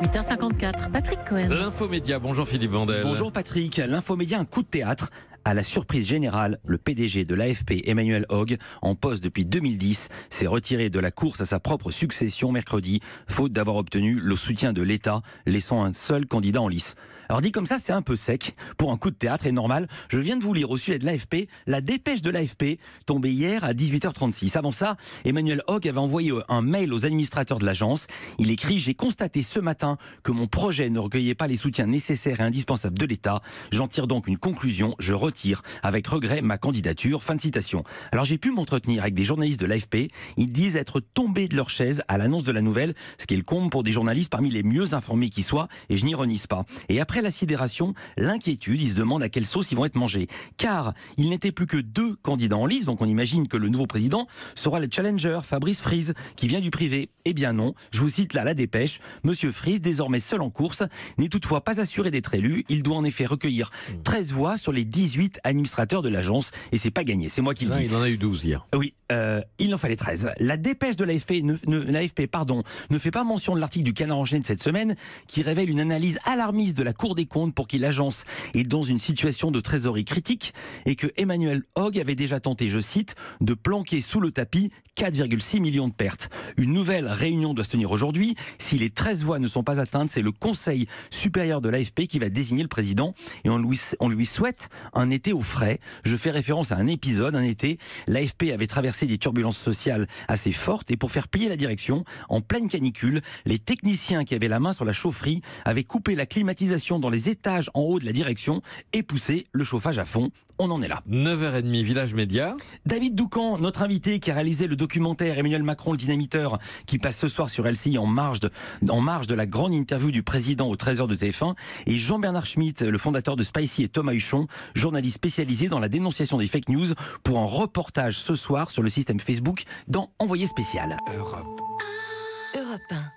8h54, Patrick Cohen. L'infomédia, bonjour Philippe Vandel. Bonjour Patrick, l'infomédia, un coup de théâtre. À la surprise générale, le PDG de l'AFP, Emmanuel Hogg, en poste depuis 2010, s'est retiré de la course à sa propre succession mercredi, faute d'avoir obtenu le soutien de l'État, laissant un seul candidat en lice. Alors dit comme ça, c'est un peu sec pour un coup de théâtre et normal. Je viens de vous lire au sujet de l'AFP la dépêche de l'AFP tombée hier à 18h36. Avant ça, Emmanuel Hogg avait envoyé un mail aux administrateurs de l'agence. Il écrit J'ai constaté ce matin que mon projet ne recueillait pas les soutiens nécessaires et indispensables de l'État. J'en tire donc une conclusion. Je retire avec regret ma candidature. Fin de citation. Alors j'ai pu m'entretenir avec des journalistes de l'AFP. Ils disent être tombés de leur chaise à l'annonce de la nouvelle, ce qui est le comble pour des journalistes parmi les mieux informés qui soient. Et je n'ironise pas. Et après la sidération, l'inquiétude, ils se demandent à quelle sauce ils vont être mangés. Car il n'était plus que deux candidats en lice, donc on imagine que le nouveau président sera le challenger, Fabrice Frise, qui vient du privé. Eh bien non, je vous cite là la dépêche, Monsieur Frise, désormais seul en course, n'est toutefois pas assuré d'être élu. Il doit en effet recueillir 13 hmm. voix sur les 18 administrateurs de l'agence, et c'est pas gagné, c'est moi qui le dis. Il en a eu 12 hier. Oui, euh, il en fallait 13. La dépêche de l'AFP ne, pardon, ne fait pas mention de l'article du Canard enchaîné de cette semaine qui révèle une analyse alarmiste de la Cour des comptes pour qui l'agence est dans une situation de trésorerie critique et que Emmanuel Hogg avait déjà tenté, je cite, de planquer sous le tapis 4,6 millions de pertes. Une nouvelle réunion doit se tenir aujourd'hui. Si les 13 voix ne sont pas atteintes, c'est le Conseil supérieur de l'AFP qui va désigner le président et on lui, on lui souhaite un été au frais. Je fais référence à un épisode, un été, l'AFP avait traversé des turbulences sociales assez fortes et pour faire plier la direction, en pleine canicule, les techniciens qui avaient la main sur la chaufferie avaient coupé la climatisation dans les étages en haut de la direction et poussé le chauffage à fond on en est là. 9h30, Village Média. David Doucan, notre invité qui a réalisé le documentaire Emmanuel Macron, le dynamiteur, qui passe ce soir sur LCI en marge de, la grande interview du président au 13h de TF1. Et Jean-Bernard Schmitt, le fondateur de Spicy et Thomas Huchon, journaliste spécialisé dans la dénonciation des fake news, pour un reportage ce soir sur le système Facebook dans Envoyé spécial. Europe. Europe